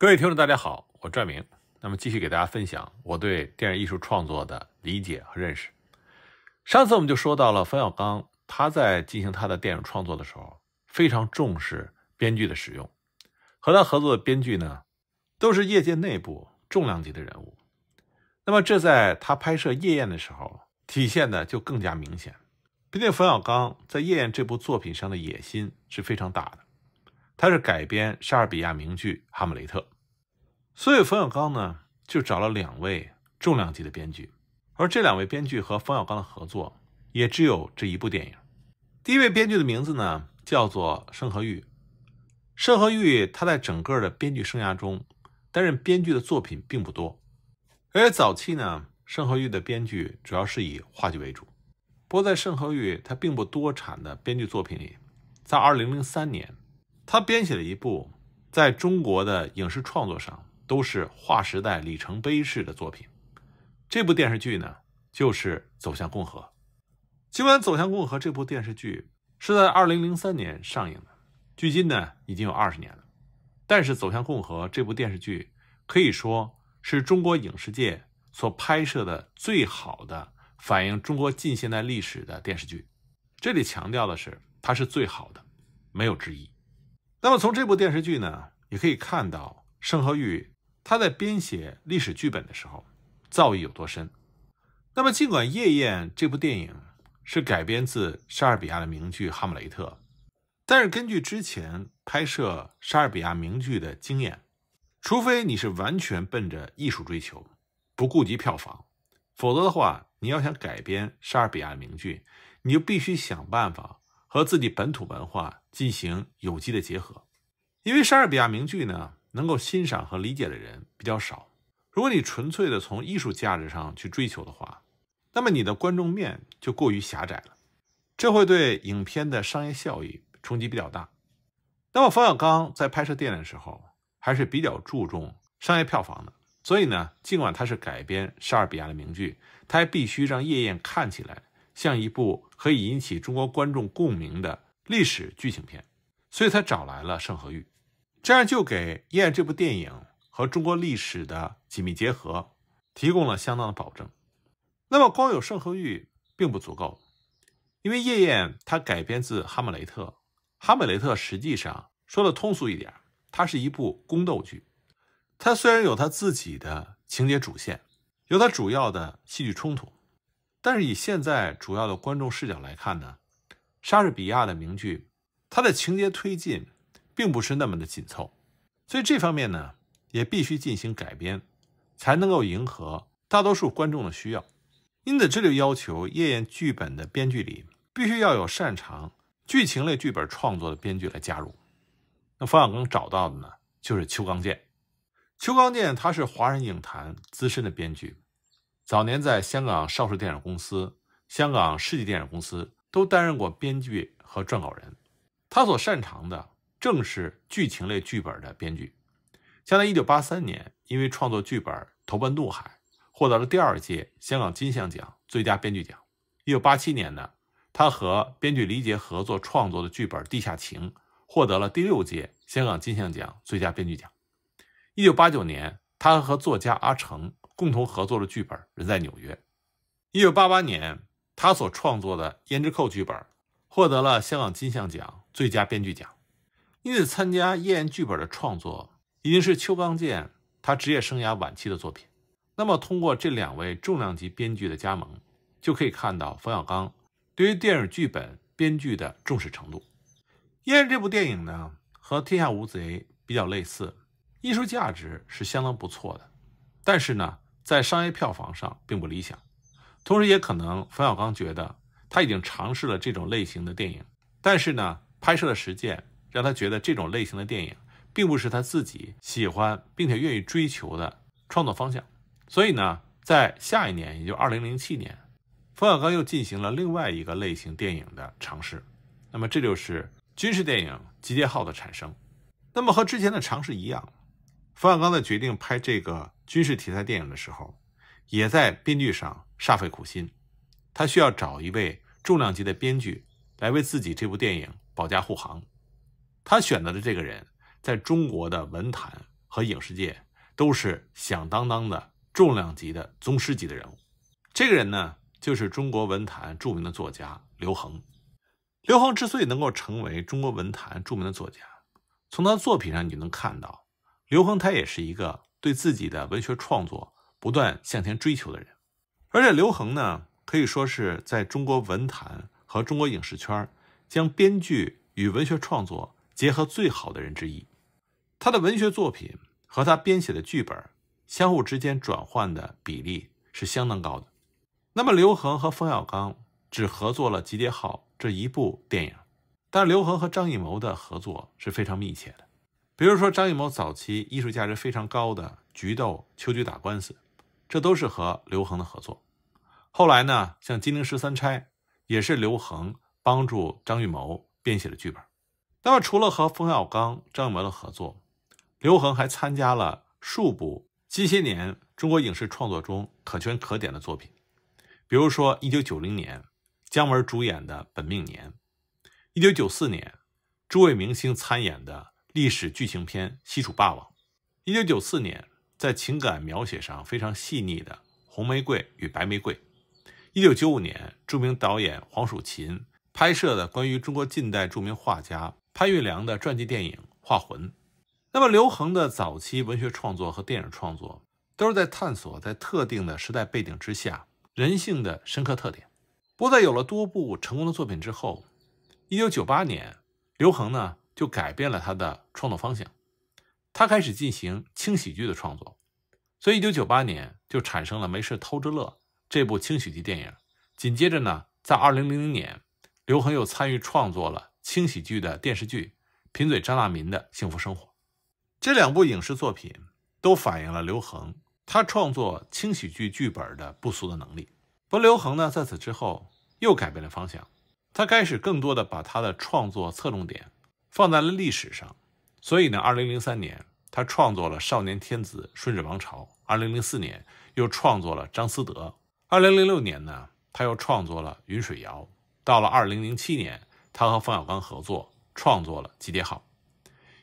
各位听众，大家好，我赵明。那么继续给大家分享我对电影艺术创作的理解和认识。上次我们就说到了冯小刚，他在进行他的电影创作的时候，非常重视编剧的使用。和他合作的编剧呢，都是业界内部重量级的人物。那么这在他拍摄《夜宴》的时候体现的就更加明显。毕竟冯小刚在《夜宴》这部作品上的野心是非常大的。他是改编莎士比亚名剧《哈姆雷特》，所以冯小刚呢就找了两位重量级的编剧，而这两位编剧和冯小刚的合作也只有这一部电影。第一位编剧的名字呢叫做盛和煜，盛和煜他在整个的编剧生涯中担任编剧的作品并不多，而且早期呢盛和煜的编剧主要是以话剧为主。不过在盛和煜他并不多产的编剧作品里，在二零零三年。他编写了一部在中国的影视创作上都是划时代里程碑式的作品。这部电视剧呢，就是《走向共和》。尽管《走向共和》这部电视剧是在2003年上映的，距今呢已经有二十年了，但是《走向共和》这部电视剧可以说是中国影视界所拍摄的最好的反映中国近现代历史的电视剧。这里强调的是，它是最好的，没有之一。那么从这部电视剧呢，也可以看到盛和煜他在编写历史剧本的时候造诣有多深。那么尽管《夜宴》这部电影是改编自莎士比亚的名剧《哈姆雷特》，但是根据之前拍摄莎士比亚名剧的经验，除非你是完全奔着艺术追求，不顾及票房，否则的话，你要想改编莎士比亚名剧，你就必须想办法。和自己本土文化进行有机的结合，因为莎士比亚名句呢，能够欣赏和理解的人比较少。如果你纯粹的从艺术价值上去追求的话，那么你的观众面就过于狭窄了，这会对影片的商业效益冲击比较大。那么，冯小刚在拍摄电影的时候还是比较注重商业票房的，所以呢，尽管他是改编莎士比亚的名句，他还必须让《夜宴》看起来。像一部可以引起中国观众共鸣的历史剧情片，所以他找来了盛和煜，这样就给《夜宴》这部电影和中国历史的紧密结合提供了相当的保证。那么，光有盛和煜并不足够，因为《夜宴》它改编自《哈姆雷特》，《哈姆雷特》实际上说的通俗一点，它是一部宫斗剧。它虽然有它自己的情节主线，有它主要的戏剧冲突。但是以现在主要的观众视角来看呢，莎士比亚的名剧，它的情节推进并不是那么的紧凑，所以这方面呢也必须进行改编，才能够迎合大多数观众的需要。因此这就要求夜宴剧本的编剧里必须要有擅长剧情类剧本创作的编剧来加入。那冯小刚找到的呢就是邱刚健，邱刚健他是华人影坛资深的编剧。早年在香港邵氏电影公司、香港世纪电影公司都担任过编剧和撰稿人，他所擅长的正是剧情类剧本的编剧。像在1983年因为创作剧本投奔杜海，获得了第二届香港金像奖最佳编剧奖。1987年呢，他和编剧李杰合作创作的剧本《地下情》获得了第六届香港金像奖最佳编剧奖。1989年，他和作家阿成。共同合作的剧本，人在纽约。一九八八年，他所创作的《胭脂扣》剧本获得了香港金像奖最佳编剧奖。因此，参加《燕》剧本的创作已经是邱刚健他职业生涯晚期的作品。那么，通过这两位重量级编剧的加盟，就可以看到冯小刚对于电影剧本编剧的重视程度。《燕》脂》这部电影呢，和《天下无贼》比较类似，艺术价值是相当不错的，但是呢。在商业票房上并不理想，同时也可能冯小刚觉得他已经尝试了这种类型的电影，但是呢，拍摄的实践让他觉得这种类型的电影并不是他自己喜欢并且愿意追求的创作方向，所以呢，在下一年，也就二零零七年，冯小刚又进行了另外一个类型电影的尝试，那么这就是军事电影《集结号》的产生，那么和之前的尝试一样。冯小刚在决定拍这个军事题材电影的时候，也在编剧上煞费苦心。他需要找一位重量级的编剧来为自己这部电影保驾护航。他选择的这个人，在中国的文坛和影视界都是响当当的重量级的宗师级的人物。这个人呢，就是中国文坛著名的作家刘恒。刘恒之所以能够成为中国文坛著名的作家，从他的作品上你能看到。刘恒他也是一个对自己的文学创作不断向前追求的人，而且刘恒呢，可以说是在中国文坛和中国影视圈儿将编剧与文学创作结合最好的人之一。他的文学作品和他编写的剧本相互之间转换的比例是相当高的。那么，刘恒和冯小刚只合作了《集结号》这一部电影，但刘恒和张艺谋的合作是非常密切的。比如说，张艺谋早期艺术价值非常高的《菊豆》《秋菊打官司》，这都是和刘恒的合作。后来呢，像《金陵十三钗》也是刘恒帮助张艺谋编写的剧本。那么，除了和冯小刚、张艺谋的合作，刘恒还参加了数部近些年中国影视创作中可圈可点的作品，比如说一九九零年姜文主演的《本命年》，一九九四年诸位明星参演的。历史剧情片《西楚霸王》，一九九四年，在情感描写上非常细腻的《红玫瑰与白玫瑰》，一九九五年，著名导演黄蜀芹拍摄的关于中国近代著名画家潘玉良的传记电影《画魂》。那么，刘恒的早期文学创作和电影创作都是在探索在特定的时代背景之下人性的深刻特点。不过，在有了多部成功的作品之后，一九九八年，刘恒呢？就改变了他的创作方向，他开始进行轻喜剧的创作，所以一九九八年就产生了《没事偷着乐》这部轻喜剧电影。紧接着呢，在二零零零年，刘恒又参与创作了轻喜剧的电视剧《贫嘴张大民的幸福生活》。这两部影视作品都反映了刘恒他创作轻喜剧剧本的不俗的能力。不过刘恒呢，在此之后又改变了方向，他开始更多的把他的创作侧重点。放在了历史上，所以呢，二零零三年他创作了《少年天子·顺治王朝》，二零零四年又创作了《张思德》，二零零六年呢他又创作了《云水谣》，到了二零零七年，他和冯小刚合作创作了《集结号》，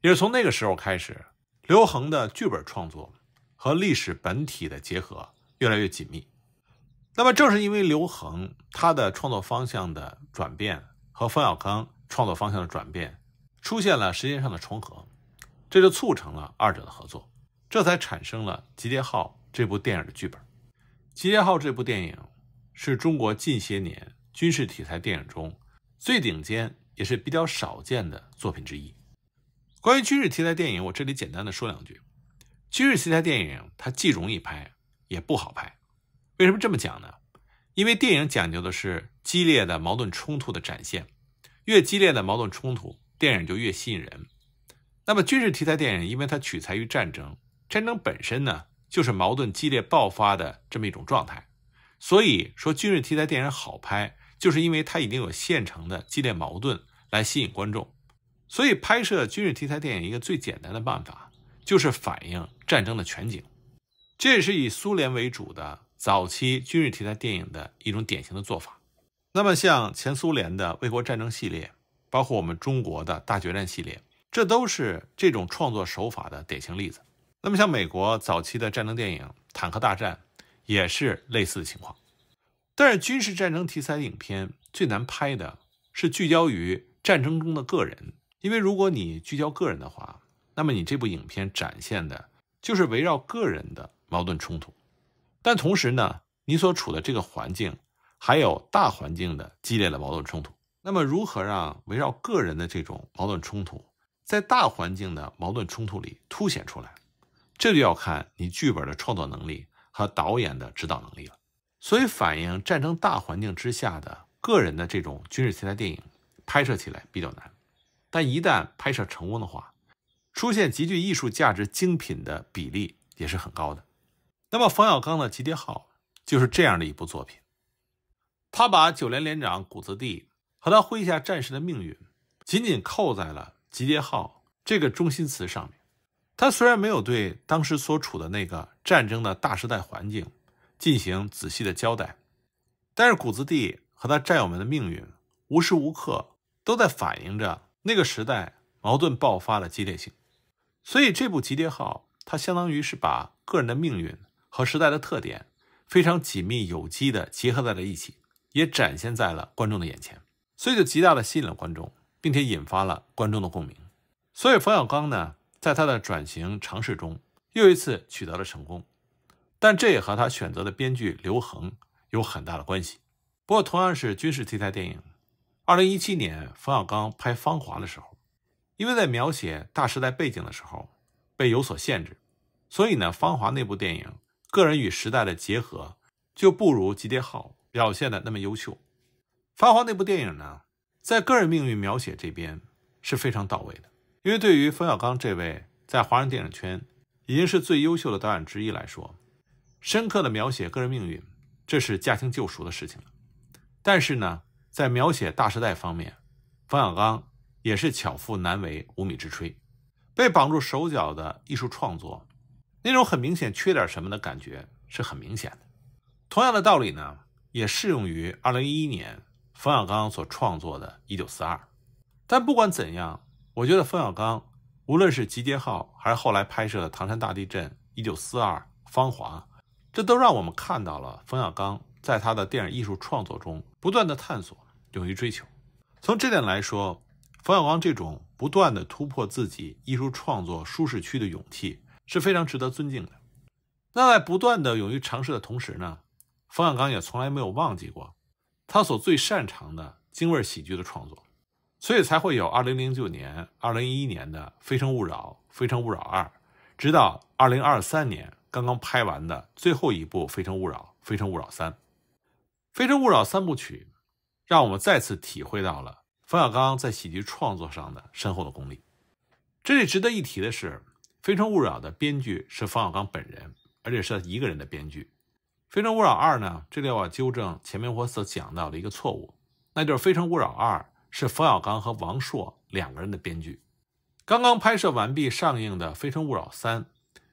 也是从那个时候开始，刘恒的剧本创作和历史本体的结合越来越紧密。那么正是因为刘恒他的创作方向的转变和冯小刚创作方向的转变。出现了时间上的重合，这就促成了二者的合作，这才产生了《集结号》这部电影的剧本。《集结号》这部电影是中国近些年军事题材电影中最顶尖也是比较少见的作品之一。关于军事题材电影，我这里简单的说两句：军事题材电影它既容易拍也不好拍。为什么这么讲呢？因为电影讲究的是激烈的矛盾冲突的展现，越激烈的矛盾冲突。电影就越吸引人。那么军事题材电影，因为它取材于战争，战争本身呢就是矛盾激烈爆发的这么一种状态，所以说军事题材电影好拍，就是因为它已经有现成的激烈矛盾来吸引观众。所以拍摄军事题材电影一个最简单的办法，就是反映战争的全景。这也是以苏联为主的早期军事题材电影的一种典型的做法。那么像前苏联的卫国战争系列。包括我们中国的大决战系列，这都是这种创作手法的典型例子。那么，像美国早期的战争电影《坦克大战》，也是类似的情况。但是，军事战争题材的影片最难拍的是聚焦于战争中的个人，因为如果你聚焦个人的话，那么你这部影片展现的就是围绕个人的矛盾冲突。但同时呢，你所处的这个环境还有大环境的激烈的矛盾冲突。那么，如何让围绕个人的这种矛盾冲突，在大环境的矛盾冲突里凸显出来？这就要看你剧本的创作能力和导演的指导能力了。所以，反映战争大环境之下的个人的这种军事题材电影，拍摄起来比较难。但一旦拍摄成功的话，出现极具艺术价值精品的比例也是很高的。那么，冯小刚的《集结号》就是这样的一部作品。他把九连连长谷子地。和他麾下战士的命运，紧紧扣在了《集结号》这个中心词上面。他虽然没有对当时所处的那个战争的大时代环境进行仔细的交代，但是谷子地和他战友们的命运，无时无刻都在反映着那个时代矛盾爆发的激烈性。所以，这部《集结号》它相当于是把个人的命运和时代的特点非常紧密有机的结合在了一起，也展现在了观众的眼前。所以就极大的吸引了观众，并且引发了观众的共鸣。所以冯小刚呢，在他的转型尝试中，又一次取得了成功。但这也和他选择的编剧刘恒有很大的关系。不过同样是军事题材电影，二零一七年冯小刚拍《芳华》的时候，因为在描写大时代背景的时候被有所限制，所以呢，《芳华》那部电影个人与时代的结合就不如《集结号》表现的那么优秀。《发黄那部电影呢，在个人命运描写这边是非常到位的，因为对于冯小刚这位在华人电影圈已经是最优秀的导演之一来说，深刻的描写个人命运，这是驾轻就熟的事情了。但是呢，在描写大时代方面，冯小刚也是巧妇难为无米之炊，被绑住手脚的艺术创作，那种很明显缺点什么的感觉是很明显的。同样的道理呢，也适用于二零一一年。冯小刚所创作的《一九四二》，但不管怎样，我觉得冯小刚无论是《集结号》还是后来拍摄的《唐山大地震》《一九四二》《芳华》，这都让我们看到了冯小刚在他的电影艺术创作中不断的探索、勇于追求。从这点来说，冯小刚这种不断的突破自己艺术创作舒适区的勇气是非常值得尊敬的。那在不断的勇于尝试的同时呢，冯小刚也从来没有忘记过。他所最擅长的京味喜剧的创作，所以才会有2009年、2011年的《非诚勿扰》《非诚勿扰二》，直到2023年刚刚拍完的最后一部《非诚勿扰》《非诚勿扰三》。《非诚勿扰》三部曲，让我们再次体会到了冯小刚在喜剧创作上的深厚的功力。这里值得一提的是，《非诚勿扰》的编剧是冯小刚本人，而且是他一个人的编剧。《非诚勿扰二》呢？这里我要纠正前面我所讲到的一个错误，那就是《非诚勿扰二》是冯小刚和王朔两个人的编剧。刚刚拍摄完毕上映的《非诚勿扰三》，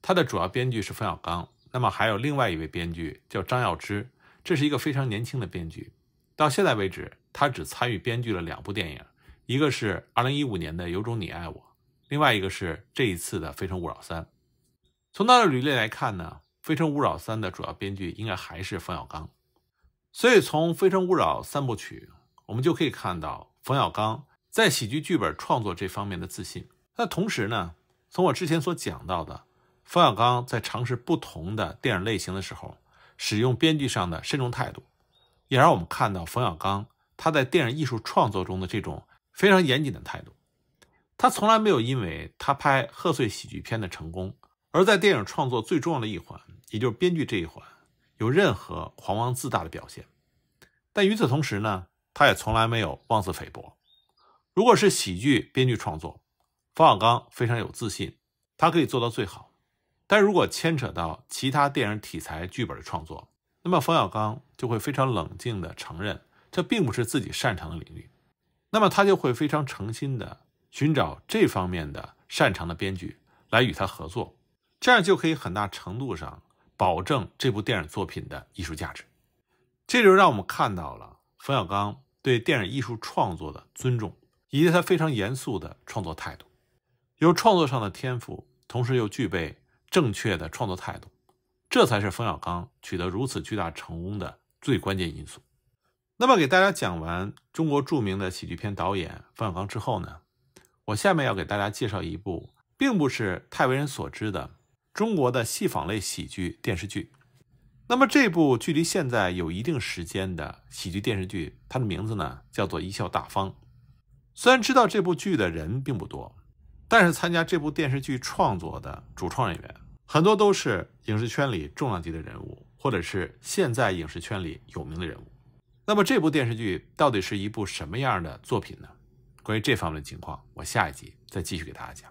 它的主要编剧是冯小刚，那么还有另外一位编剧叫张耀之，这是一个非常年轻的编剧。到现在为止，他只参与编剧了两部电影，一个是2015年的《有种你爱我》，另外一个是这一次的《非诚勿扰三》。从他的履历来看呢？《非诚勿扰三》的主要编剧应该还是冯小刚，所以从《非诚勿扰》三部曲，我们就可以看到冯小刚在喜剧剧本创作这方面的自信。那同时呢，从我之前所讲到的，冯小刚在尝试不同的电影类型的时候，使用编剧上的慎重态度，也让我们看到冯小刚他在电影艺术创作中的这种非常严谨的态度。他从来没有因为他拍贺岁喜剧片的成功，而在电影创作最重要的一环。也就是编剧这一环，有任何狂妄自大的表现，但与此同时呢，他也从来没有妄自菲薄。如果是喜剧编剧创作，冯小刚非常有自信，他可以做到最好。但如果牵扯到其他电影题材剧本的创作，那么冯小刚就会非常冷静地承认，这并不是自己擅长的领域。那么他就会非常诚心地寻找这方面的擅长的编剧来与他合作，这样就可以很大程度上。保证这部电影作品的艺术价值，这就让我们看到了冯小刚对电影艺术创作的尊重，以及他非常严肃的创作态度。有创作上的天赋，同时又具备正确的创作态度，这才是冯小刚取得如此巨大成功的最关键因素。那么，给大家讲完中国著名的喜剧片导演冯小刚之后呢，我下面要给大家介绍一部并不是太为人所知的。中国的戏仿类喜剧电视剧，那么这部距离现在有一定时间的喜剧电视剧，它的名字呢叫做《一笑大方》。虽然知道这部剧的人并不多，但是参加这部电视剧创作的主创人员很多都是影视圈里重量级的人物，或者是现在影视圈里有名的人物。那么这部电视剧到底是一部什么样的作品呢？关于这方面的情况，我下一集再继续给大家讲。